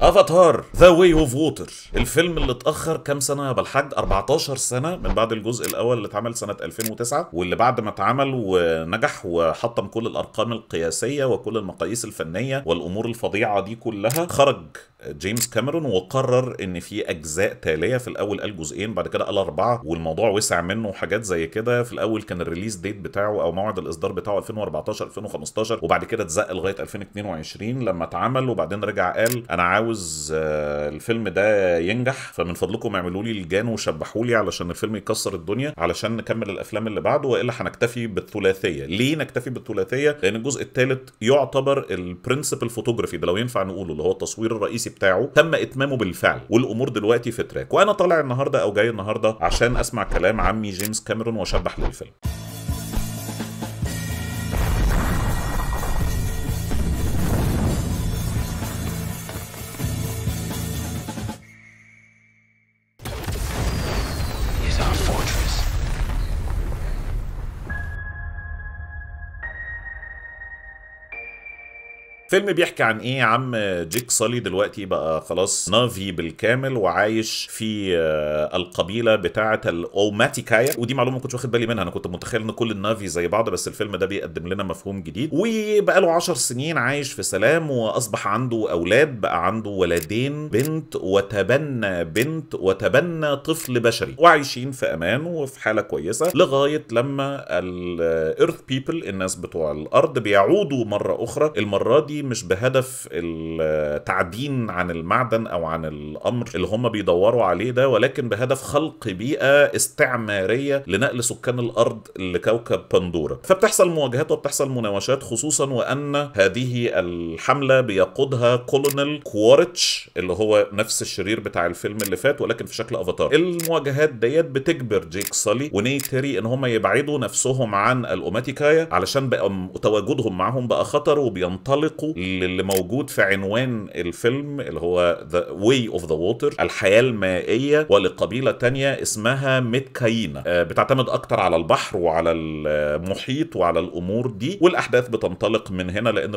افاتار ذا واي اوف ووتر الفيلم اللي اتاخر كام سنه يا بالحاج 14 سنه من بعد الجزء الاول اللي اتعمل سنه 2009 واللي بعد ما اتعمل ونجح وحطم كل الارقام القياسيه وكل المقاييس الفنيه والامور الفظيعه دي كلها خرج جيمس كاميرون وقرر ان في اجزاء تاليه في الاول قال جزئين بعد كده قال اربعه والموضوع وسع منه وحاجات زي كده في الاول كان الريليز ديت بتاعه او موعد الاصدار بتاعه 2014 2015 وبعد كده اتزق لغايه 2022 لما اتعمل وبعدين رجع قال انا عاوز عاوز آه، الفيلم ده ينجح فمن فضلكم اعملوا لي الجان وشبحوا لي علشان الفيلم يكسر الدنيا علشان نكمل الافلام اللي بعده والا هنكتفي بالثلاثيه ليه نكتفي بالثلاثيه لان الجزء الثالث يعتبر البرنسبل فوتوجرافي ده لو ينفع نقوله اللي هو التصوير الرئيسي بتاعه تم اتمامه بالفعل والامور دلوقتي في تراك وانا طالع النهارده او جاي النهارده عشان اسمع كلام عمي جيمس كاميرون واشبح للفيلم الفيلم بيحكي عن ايه عم جيك صالي دلوقتي بقى خلاص نافي بالكامل وعايش في آه، القبيله بتاعه الاوماتيكايا ودي معلومه ما كنتش واخد بالي منها انا كنت متخيل ان كل النافي زي بعض بس الفيلم ده بيقدم لنا مفهوم جديد وبقى له 10 سنين عايش في سلام واصبح عنده اولاد بقى عنده ولدين بنت وتبنى بنت وتبنى طفل بشري وعايشين في امان وفي حاله كويسه لغايه لما الايرث بيبل الناس بتوع الارض بيعودوا مره اخرى المره دي مش بهدف التعدين عن المعدن او عن الامر اللي هم بيدوروا عليه ده ولكن بهدف خلق بيئه استعماريه لنقل سكان الارض لكوكب بندوره فبتحصل مواجهات وبتحصل مناوشات خصوصا وان هذه الحمله بيقودها كولونيل كوارتش اللي هو نفس الشرير بتاع الفيلم اللي فات ولكن في شكل افاتار المواجهات ديت بتجبر جيك سالي وني ان هم يبعدوا نفسهم عن الاوماتيكايا علشان بقى تواجدهم معاهم بقى خطر وبينطلقوا نفسه اللي موجود في عنوان الفيلم اللي هو ذا واي اوف ذا ووتر الحياه المائيه ولقبيله تانية اسمها ميتكاينا آه، بتعتمد اكتر على البحر وعلى المحيط وعلى الامور دي والاحداث بتنطلق من هنا لان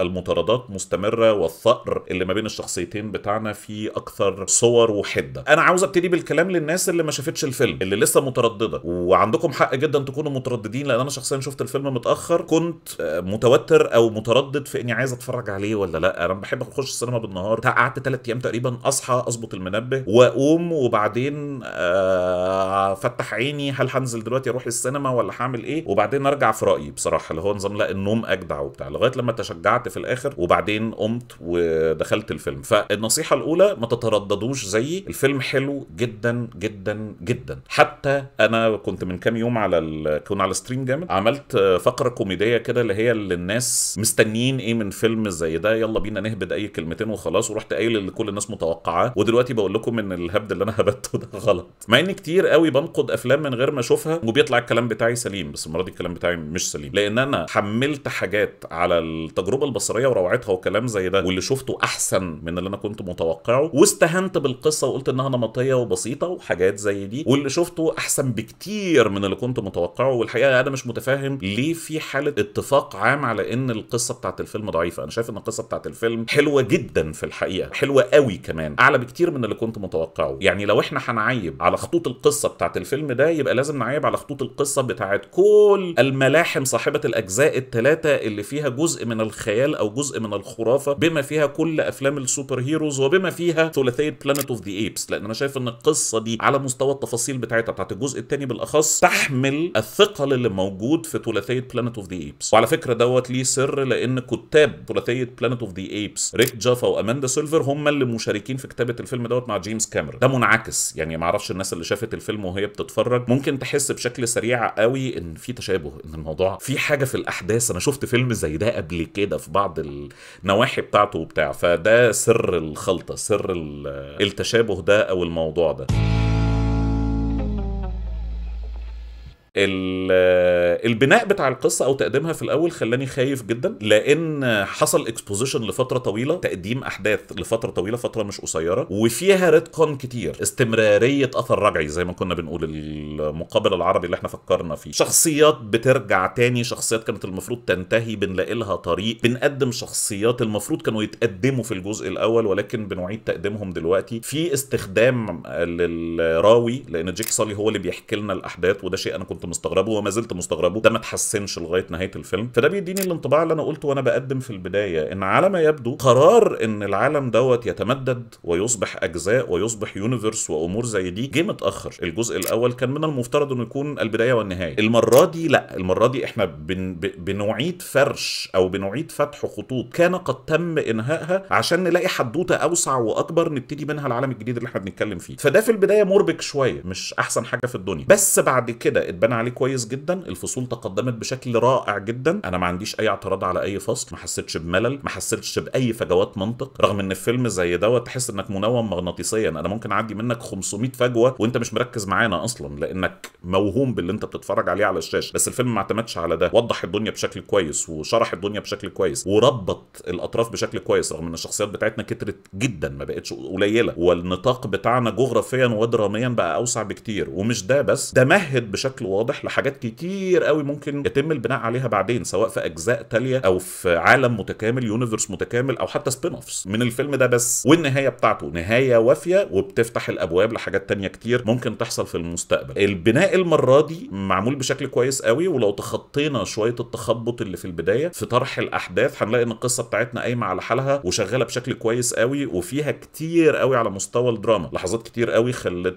المطاردات مستمره والثأر اللي ما بين الشخصيتين بتاعنا في اكثر صور وحده انا عاوز ابتدي بالكلام للناس اللي ما شافتش الفيلم اللي لسه متردده وعندكم حق جدا تكونوا مترددين لان انا شخصيا شفت الفيلم متاخر كنت آه، متوتر او متردد في اني عايز اتفرج عليه ولا لا انا بحب اخش السينما بالنهار قعدت ثلاث ايام تقريبا اصحى اظبط المنبه واقوم وبعدين آه، افتح عيني هل هنزل دلوقتي اروح السينما ولا هعمل ايه وبعدين ارجع في رايي بصراحه اللي هو نظام لا النوم اجدع وبتاع لغايه لما تشجعت في الاخر وبعدين قمت ودخلت الفيلم فالنصيحه الاولى ما تترددوش زيي الفيلم حلو جدا جدا جدا حتى انا كنت من كام يوم على ال... كنا على ستريم جامد عملت آه، فقره كوميديه كده اللي هي اللي الناس مستنيين ايه من من فيلم زي ده يلا بينا نهبد اي كلمتين وخلاص ورحت قايل اللي كل الناس متوقعاه ودلوقتي بقول لكم ان الهبد اللي انا هبدته ده غلط مع اني كتير قوي بنقد افلام من غير ما اشوفها وبيطلع الكلام بتاعي سليم بس المره دي الكلام بتاعي مش سليم لان انا حملت حاجات على التجربه البصريه وروعتها وكلام زي ده واللي شفته احسن من اللي انا كنت متوقعه واستهنت بالقصه وقلت انها نمطيه وبسيطه وحاجات زي دي واللي شفته احسن بكتير من اللي كنت متوقعه والحقيقه انا مش متفاهم ليه في حاله اتفاق عام على ان القصه بتاعت الفيلم ده ضعيفه انا شايف ان القصه بتاعت الفيلم حلوه جدا في الحقيقه حلوه قوي كمان اعلى بكتير من اللي كنت متوقعه يعني لو احنا هنعيب على خطوط القصه بتاعت الفيلم ده يبقى لازم نعيب على خطوط القصه بتاعت كل الملاحم صاحبه الاجزاء الثلاثه اللي فيها جزء من الخيال او جزء من الخرافه بما فيها كل افلام السوبر هيروز وبما فيها ثلاثيه بلانيت اوف ذا ايبس لان انا شايف ان القصه دي على مستوى التفاصيل بتاعتها بتاعت الجزء الثاني بالاخص تحمل الثقل اللي موجود في ثلاثيه بلانيت اوف ذا ايبس وعلى فكره دوت ليه سر لان كتاب كتاب ثلاثيه بلانيت اوف ذا ايبس ريك جافا واماندا سيلفر هم اللي مشاركين في كتابه الفيلم دوت مع جيمس كاميرون ده منعكس يعني ما اعرفش الناس اللي شافت الفيلم وهي بتتفرج ممكن تحس بشكل سريع قوي ان في تشابه ان الموضوع في حاجه في الاحداث انا شفت فيلم زي ده قبل كده في بعض النواحي بتاعته وبتاع فده سر الخلطه سر التشابه ده او الموضوع ده البناء بتاع القصه او تقديمها في الاول خلاني خايف جدا لان حصل اكسبوزيشن لفتره طويله تقديم احداث لفتره طويله فتره مش قصيره وفيها كون كتير استمراريه اثر رجعي زي ما كنا بنقول المقابل العربي اللي احنا فكرنا فيه شخصيات بترجع تاني شخصيات كانت المفروض تنتهي بنلاقي لها طريق بنقدم شخصيات المفروض كانوا يتقدموا في الجزء الاول ولكن بنعيد تقديمهم دلوقتي في استخدام للراوي لان جيك صالي هو اللي بيحكي لنا الاحداث وده شيء انا كنت كنت مستغربه وما زلت مستغربه ده ما اتحسنش لغايه نهايه الفيلم فده بيديني الانطباع اللي انا قلته وانا بقدم في البدايه ان على ما يبدو قرار ان العالم دوت يتمدد ويصبح اجزاء ويصبح يونيفرس وامور زي دي جه متاخر الجزء الاول كان من المفترض انه يكون البدايه والنهايه المره دي لا المره دي احنا بن... بنعيد فرش او بنعيد فتح خطوط كان قد تم انهائها عشان نلاقي حدوته اوسع واكبر نبتدي منها العالم الجديد اللي احنا بنتكلم فيه فده في البدايه مربك شويه مش احسن حاجه في الدنيا بس بعد كده اتبنى بان عليه كويس جدا الفصول تقدمت بشكل رائع جدا انا ما عنديش اي اعتراض على اي فصل ما حسيتش بملل ما حسيتش باي فجوات منطق رغم ان الفيلم زي دوت تحس انك منوم مغناطيسيا انا ممكن اعدي منك 500 فجوه وانت مش مركز معانا اصلا لانك موهوم باللي انت بتتفرج عليه على الشاشه بس الفيلم ما اعتمدش على ده وضح الدنيا بشكل كويس وشرح الدنيا بشكل كويس وربط الاطراف بشكل كويس رغم ان الشخصيات بتاعتنا كترت جدا ما بقتش قليله والنطاق بتاعنا جغرافيا ودراميا بقى اوسع بكتير ومش ده بس ده مهد بشكل واضح واضح لحاجات كتير قوي ممكن يتم البناء عليها بعدين سواء في اجزاء تاليه او في عالم متكامل يونيفرس متكامل او حتى سبين اوفس من الفيلم ده بس والنهايه بتاعته نهايه وافيه وبتفتح الابواب لحاجات تانية كتير ممكن تحصل في المستقبل البناء المره دي معمول بشكل كويس قوي ولو تخطينا شويه التخبط اللي في البدايه في طرح الاحداث هنلاقي ان القصه بتاعتنا قايمه على حالها وشغاله بشكل كويس قوي وفيها كتير قوي على مستوى الدراما لحظات كتير قوي خلت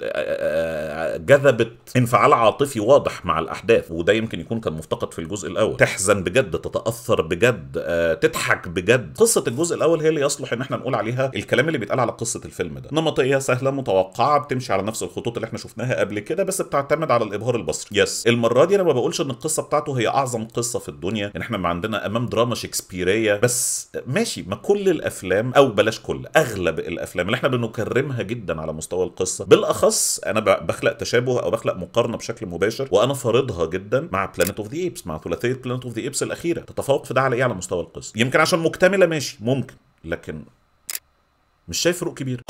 جذبت انفعال عاطفي واضح تفرح مع الاحداث وده يمكن يكون كان مفتقد في الجزء الاول تحزن بجد تتاثر بجد آه، تضحك بجد قصه الجزء الاول هي اللي يصلح ان احنا نقول عليها الكلام اللي بيتقال على قصه الفيلم ده نمطيه سهله متوقعه بتمشي على نفس الخطوط اللي احنا شفناها قبل كده بس بتعتمد على الابهار البصري يس المره دي انا ما بقولش ان القصه بتاعته هي اعظم قصه في الدنيا ان احنا ما عندنا امام دراما شكسبيريه بس ماشي ما كل الافلام او بلاش كل اغلب الافلام اللي احنا بنكرمها جدا على مستوى القصه بالاخص انا بخلق تشابه او بخلق مقارنه بشكل مباشر وانا فارضها جدا مع بلانيت اوف ذا ايبس مع ثلاثيه بلانيت اوف ذا ايبس الاخيره تتفوق في ده على ايه على مستوى القصه يمكن عشان مكتمله ماشي ممكن لكن مش شايف فروق كبيره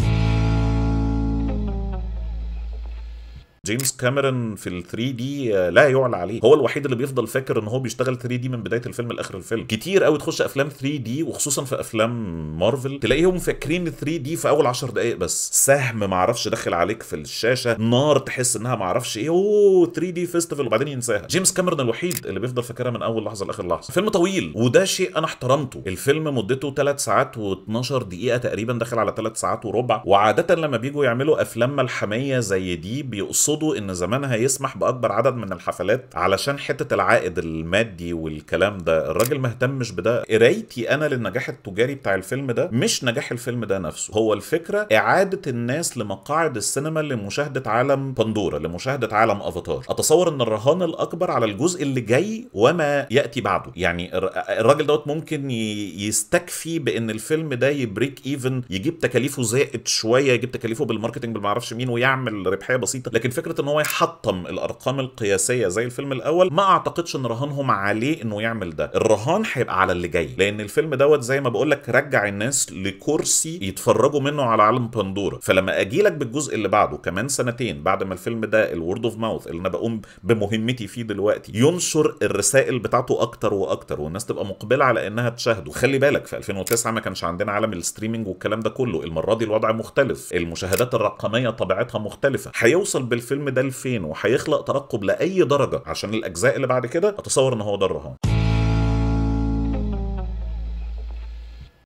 جيمس كاميرون في ال 3 دي آه، لا يعلى عليه هو الوحيد اللي بيفضل فاكر ان هو بيشتغل 3 دي من بدايه الفيلم لاخر الفيلم كتير قوي تخش افلام 3 دي وخصوصا في افلام مارفل تلاقيهم فاكرين 3 دي في اول 10 دقائق بس سهم ما اعرفش داخل عليك في الشاشه نار تحس انها ما اعرفش ايه اوه 3 دي فيستيفال وبعدين ينساها جيمس كاميرون الوحيد اللي بيفضل فاكرها من اول لحظه لاخر لحظه فيلم طويل وده شيء انا احترمته الفيلم مدته 3 ساعات و12 دقيقه تقريبا داخل على 3 ساعات وربع وعاده لما بيجوا يعملوا افلام ملحميه زي دي بيقصوا يقصدوا ان زمانها يسمح باكبر عدد من الحفلات علشان حته العائد المادي والكلام ده الراجل ما اهتمش بده قرايتي انا للنجاح التجاري بتاع الفيلم ده مش نجاح الفيلم ده نفسه هو الفكره اعاده الناس لمقاعد السينما لمشاهده عالم بندوره لمشاهده عالم افاتار اتصور ان الرهان الاكبر على الجزء اللي جاي وما ياتي بعده يعني الراجل دوت ممكن يستكفي بان الفيلم ده يبريك ايفن يجيب تكاليفه زائد شويه يجيب تكاليفه بالماركتنج بالمعرفش مين ويعمل ربحيه بسيطه لكن فكره ان هو يحطم الارقام القياسيه زي الفيلم الاول ما اعتقدش ان رهانهم عليه انه يعمل ده الرهان هيبقى على اللي جاي لان الفيلم دوت زي ما بقول لك رجع الناس لكرسي يتفرجوا منه على عالم بندوره فلما اجي لك بالجزء اللي بعده كمان سنتين بعد ما الفيلم ده الورد اوف ماوث اللي انا بقوم بمهمتي فيه دلوقتي ينشر الرسائل بتاعته اكتر واكتر والناس تبقى مقبله على انها تشاهده خلي بالك في 2009 ما كانش عندنا عالم الستريمنج والكلام ده كله المره دي الوضع مختلف المشاهدات الرقميه طبيعتها مختلفه هيوصل بالفيلم الفيلم ده لفين وهيخلق ترقب لاي درجه عشان الاجزاء اللي بعد كده اتصور ان هو ده الرهان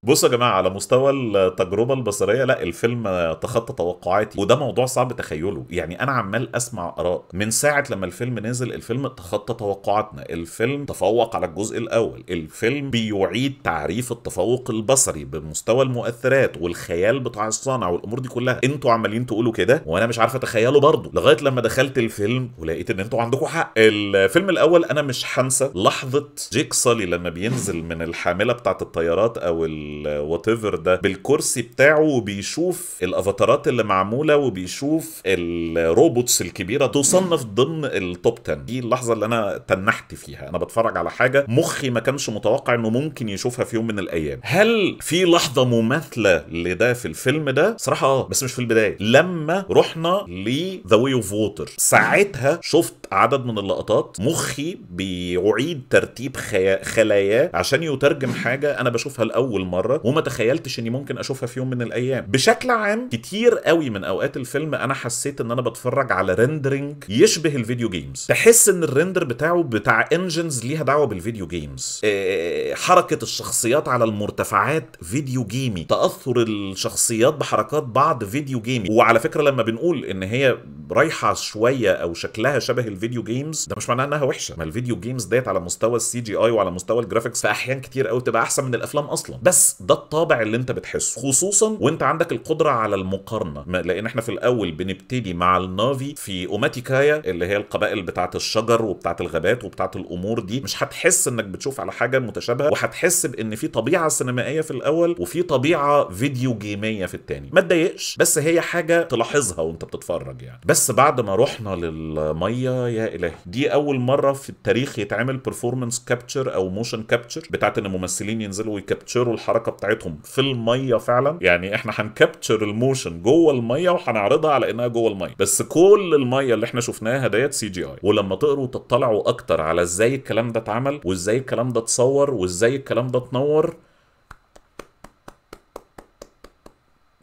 بصوا يا جماعه على مستوى التجربه البصريه لا الفيلم تخطى توقعاتي وده موضوع صعب تخيله يعني انا عمال اسمع اراء من ساعه لما الفيلم نزل الفيلم تخطى توقعاتنا الفيلم تفوق على الجزء الاول الفيلم بيعيد تعريف التفوق البصري بمستوى المؤثرات والخيال بتاع الصانع والامور دي كلها انتوا عمالين تقولوا كده وانا مش عارف اتخيله برضه لغايه لما دخلت الفيلم ولقيت ان انتوا عندكم حق الفيلم الاول انا مش هنسى لحظه جيك صالي لما بينزل من الحامله بتاعه الطيارات او بالوات ايفر ده بالكرسي بتاعه وبيشوف الافاتارات اللي معموله وبيشوف الروبوتس الكبيره تصنف ضمن التوب 10 دي اللحظه اللي انا تنحت فيها انا بتفرج على حاجه مخي ما كانش متوقع انه ممكن يشوفها في يوم من الايام هل في لحظه مماثله لده في الفيلم ده صراحه اه بس مش في البدايه لما رحنا ل ذا واي اوف ووتر ساعتها شفت عدد من اللقطات مخي بيعيد ترتيب خلاياه عشان يترجم حاجه انا بشوفها لاول مره مره وما تخيلتش اني ممكن اشوفها في يوم من الايام بشكل عام كتير قوي من اوقات الفيلم انا حسيت ان انا بتفرج على ريندرنج يشبه الفيديو جيمز تحس ان الريندر بتاعه بتاع انجنز ليها دعوه بالفيديو جيمز آه، حركه الشخصيات على المرتفعات فيديو جيمي تاثر الشخصيات بحركات بعض فيديو جيمي وعلى فكره لما بنقول ان هي رايحه شويه او شكلها شبه الفيديو جيمز ده مش معناه انها وحشه ما الفيديو جيمز ديت على مستوى السي جي اي وعلى مستوى الجرافيكس في احيان كتير قوي تبقى احسن من الافلام اصلا بس ده الطابع اللي انت بتحسه خصوصا وانت عندك القدره على المقارنه لان احنا في الاول بنبتدي مع النافي في اوماتيكايا اللي هي القبائل بتاعه الشجر وبتاعه الغابات وبتاعه الامور دي مش هتحس انك بتشوف على حاجه متشابهه وهتحس بان في طبيعه سينمائيه في الاول وفي طبيعه فيديو جيميه في الثاني ما تضايقش بس هي حاجه تلاحظها وانت بتتفرج يعني بس بعد ما رحنا للميه يا الهي دي اول مره في التاريخ يتعمل بيرفورمانس كابتشر او موشن كابتشر بتاعه ان الممثلين ينزلوا ويكابتشروا الحركه الحركه بتاعتهم في الميه فعلا يعني احنا هنكابتشر الموشن جوه الميه وهنعرضها على انها جوه الميه بس كل الميه اللي احنا شفناها ديت سي جي اي ولما تقروا تطلعوا اكتر على ازاي الكلام ده اتعمل وازاي الكلام ده اتصور وازاي الكلام ده اتنور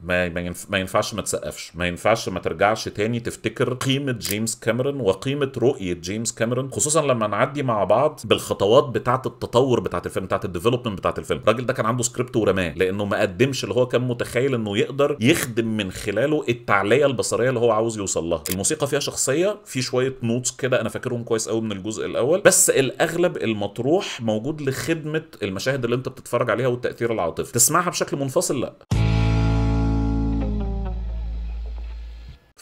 ما ما, ينف... ما ينفعش ما تسقفش ما ينفعش ما ترجعش تاني تفتكر قيمه جيمس كاميرون وقيمه رؤيه جيمس كاميرون خصوصا لما نعدي مع بعض بالخطوات بتاعه التطور بتاعه الفيلم بتاعه الديفلوبمنت بتاعه الفيلم الراجل ده كان عنده سكريبت ورماه لانه ما قدمش اللي هو كان متخيل انه يقدر يخدم من خلاله التعليه البصريه اللي هو عاوز يوصل لها الموسيقى فيها شخصيه في شويه نوتس كده انا فاكرهم كويس قوي من الجزء الاول بس الاغلب المطروح موجود لخدمه المشاهد اللي انت بتتفرج عليها والتاثير العاطفي تسمعها بشكل منفصل لا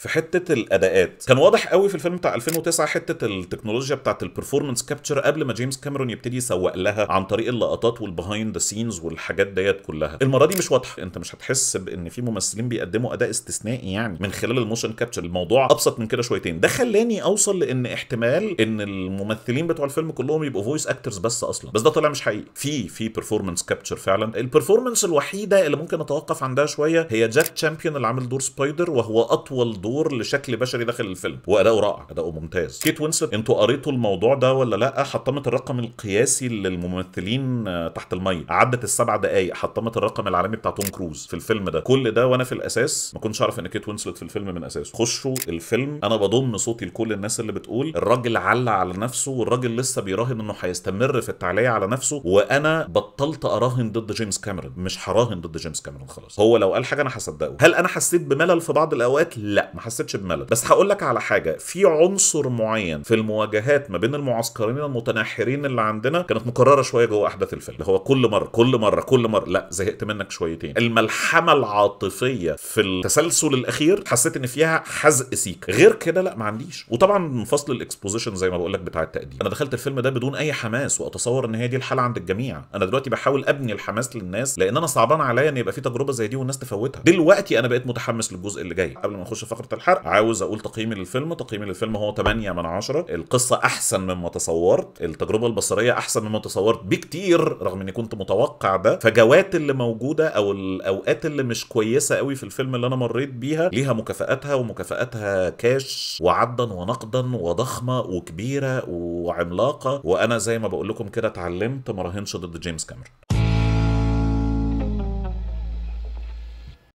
في حته الاداءات كان واضح قوي في الفيلم بتاع 2009 حته التكنولوجيا بتاعت البرفورمانس كابتشر قبل ما جيمس كاميرون يبتدي يسوق لها عن طريق اللقطات والبيهايند ذا سينز والحاجات ديت كلها المره دي مش واضحه انت مش هتحس بان في ممثلين بيقدموا اداء استثنائي يعني من خلال الموشن كابتشر الموضوع ابسط من كده شويتين ده خلاني اوصل لان احتمال ان الممثلين بتوع الفيلم كلهم يبقوا فويس اكترز بس اصلا بس ده طلع مش حقيقي في في برفورمانس كابتشر فعلا البرفورمانس الوحيده اللي ممكن اتوقف عندها شويه هي جاك تشامبيون اللي عامل دور سبايدر وهو اطول دور ظهور لشكل بشري داخل الفيلم واداؤه رائع اداؤه ممتاز كيت وينسلت انتوا قريتوا الموضوع ده ولا لا حطمت الرقم القياسي للممثلين آه، تحت الميه عدت السبع دقائق حطمت الرقم العالمي بتاع توم كروز في الفيلم ده كل ده وانا في الاساس ما كنتش اعرف ان كيت وينسلت في الفيلم من اساسه خشوا الفيلم انا بضم صوتي لكل الناس اللي بتقول الراجل على على نفسه والراجل لسه بيراهن انه هيستمر في التعليه على نفسه وانا بطلت اراهن ضد جيمس كاميرون مش هراهن ضد جيمس كاميرون خلاص هو لو قال حاجه انا هصدقه هل انا حسيت بملل في بعض الاوقات لا ما حسيتش بملل بس هقول لك على حاجه في عنصر معين في المواجهات ما بين المعسكرين المتناحرين اللي عندنا كانت مكرره شويه جوه احداث الفيلم اللي هو كل مره كل مره كل مره لا زهقت منك شويتين الملحمه العاطفيه في التسلسل الاخير حسيت ان فيها حزق سيك غير كده لا ما عنديش وطبعا فصل الاكسبوزيشن زي ما بقول لك بتاع التقديم انا دخلت الفيلم ده بدون اي حماس واتصور ان هي دي الحاله عند الجميع انا دلوقتي بحاول ابني الحماس للناس لان انا صعبان عليا ان يبقى في تجربه زي دي والناس تفوتها دلوقتي انا بقيت متحمس للجزء اللي جاي قبل ما اخش فقره فقره الحرق عاوز اقول تقييمي للفيلم تقييمي للفيلم هو 8 من 10 القصه احسن مما تصورت التجربه البصريه احسن مما تصورت بكتير رغم اني كنت متوقع ده فجوات اللي موجوده او الاوقات اللي مش كويسه قوي في الفيلم اللي انا مريت بيها ليها مكافاتها ومكافاتها كاش وعدا ونقدا وضخمه وكبيره وعملاقه وانا زي ما بقول لكم كده اتعلمت ما راهنش ضد جيمس كاميرون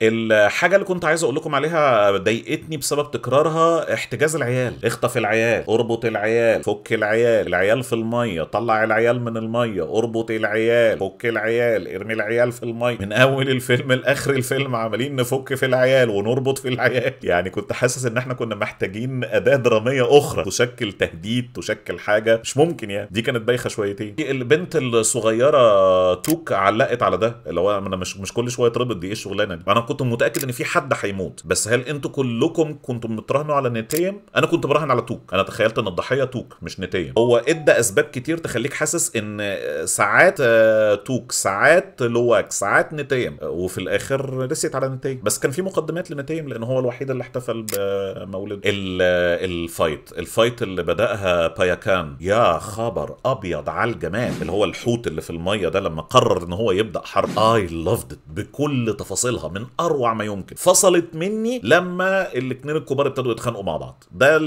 الحاجه اللي كنت عايز اقول لكم عليها ضايقتني بسبب تكرارها احتجاز العيال اخطف العيال اربط العيال فك العيال العيال في الميه طلع العيال من الميه اربط العيال فك العيال ارمي العيال في الميه من اول الفيلم لاخر الفيلم عمالين نفك في العيال ونربط في العيال يعني كنت حاسس ان احنا كنا محتاجين اداه دراميه اخرى تشكل تهديد تشكل حاجه مش ممكن يعني دي كانت بايخه شويتين البنت الصغيره توك علقت على ده اللي هو انا مش مش كل شويه اتربط دي ايه الشغلانه دي انا كنت متاكد ان في حد هيموت بس هل انتوا كلكم كنتم بتراهنوا على نتيم انا كنت براهن على توك انا تخيلت ان الضحيه توك مش نتيم هو ادى اسباب كتير تخليك حاسس ان آه، ساعات آه، توك ساعات لواك ساعات نتيم آه، وفي الاخر رسيت على نتيم بس كان في مقدمات لنتيم لان هو الوحيد اللي احتفل بمولد الفايت الفايت اللي بداها باياكان يا خبر ابيض على الجمال اللي هو الحوت اللي في الميه ده لما قرر ان هو يبدا حرب اي لافد بكل تفاصيلها من اروع ما يمكن فصلت مني لما الاثنين الكبار ابتدوا يتخانقوا مع بعض ده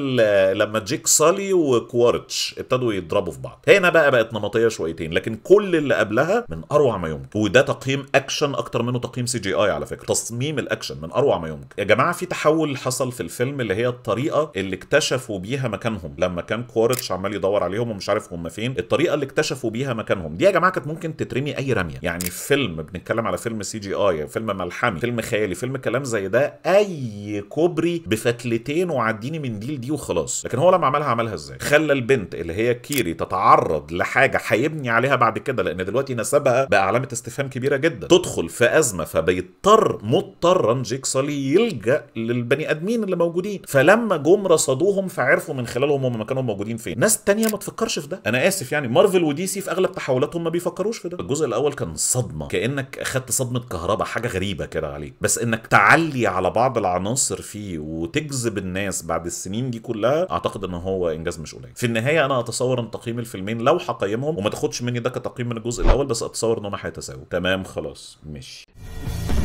لما جيك سالي وكوارتش ابتدوا يضربوا في بعض هنا بقى بقت نمطيه شويتين لكن كل اللي قبلها من اروع ما يمكن وده تقييم اكشن اكتر منه تقييم سي جي اي على فكره تصميم الاكشن من اروع ما يمكن يا جماعه في تحول حصل في الفيلم اللي هي الطريقه اللي اكتشفوا بيها مكانهم لما كان كوارتش عمال يدور عليهم ومش عارف هم فين الطريقه اللي اكتشفوا بيها مكانهم دي يا جماعه كانت ممكن تترمي اي رميه يعني فيلم بنتكلم على فيلم سي جي اي فيلم ملحمي فيلم فيلم خيالي فيلم كلام زي ده اي كوبري بفتلتين وعديني من دي لدي وخلاص لكن هو لما عملها عملها ازاي خلى البنت اللي هي كيري تتعرض لحاجه هيبني عليها بعد كده لان دلوقتي نسبها بقى علامه استفهام كبيره جدا تدخل في ازمه فبيضطر مضطرا جيك سالي يلجا للبني ادمين اللي موجودين فلما جم رصدوهم فعرفوا من خلالهم هم كانوا موجودين فين ناس تانية ما تفكرش في ده انا اسف يعني مارفل ودي سي في اغلب تحولاتهم ما بيفكروش في ده الجزء الاول كان صدمه كانك اخدت صدمه كهرباء حاجه غريبه كده عليك عليه بس انك تعلي على بعض العناصر فيه وتجذب الناس بعد السنين دي كلها اعتقد ان هو انجاز مش قليل في النهايه انا اتصور ان تقييم الفيلمين لو هقيمهم وما تاخدش مني ده كتقييم من الجزء الاول بس اتصور ان هم هيتساووا تمام خلاص ماشي